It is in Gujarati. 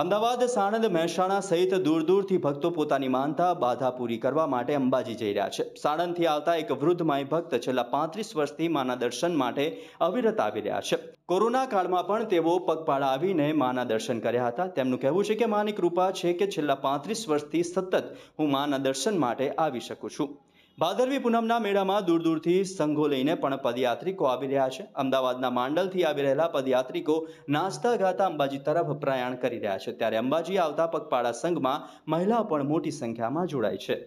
અમદાવાદ સાણંદ મહેસાણા સહિત દૂર દૂરથી ભક્તો પોતાની માનતા બાધા પૂરી કરવા માટે અંબાજી જઈ રહ્યા છે સાણંદથી આવતા એક વૃદ્ધ માય ભક્ત છેલ્લા પાંત્રીસ વર્ષથી માના દર્શન માટે અવિરત આવી રહ્યા છે કોરોના કાળમાં પણ તેઓ પગપાળા આવીને માના દર્શન કર્યા હતા તેમનું કહેવું છે કે માની કૃપા છે કે છેલ્લા પાંત્રીસ વર્ષથી સતત હું માના દર્શન માટે આવી શકું છું ભાદરવી પૂનમના મેળામાં દૂર દૂરથી સંઘો લઈને પણ પદયાત્રિકો આવી રહ્યા છે અમદાવાદના માંડલથી આવી રહેલા પદયાત્રિકો નાસ્તા ગાતા અંબાજી તરફ પ્રયાણ કરી રહ્યા છે ત્યારે અંબાજી આવતા પગપાળા સંઘમાં મહિલાઓ પણ મોટી સંખ્યામાં જોડાય છે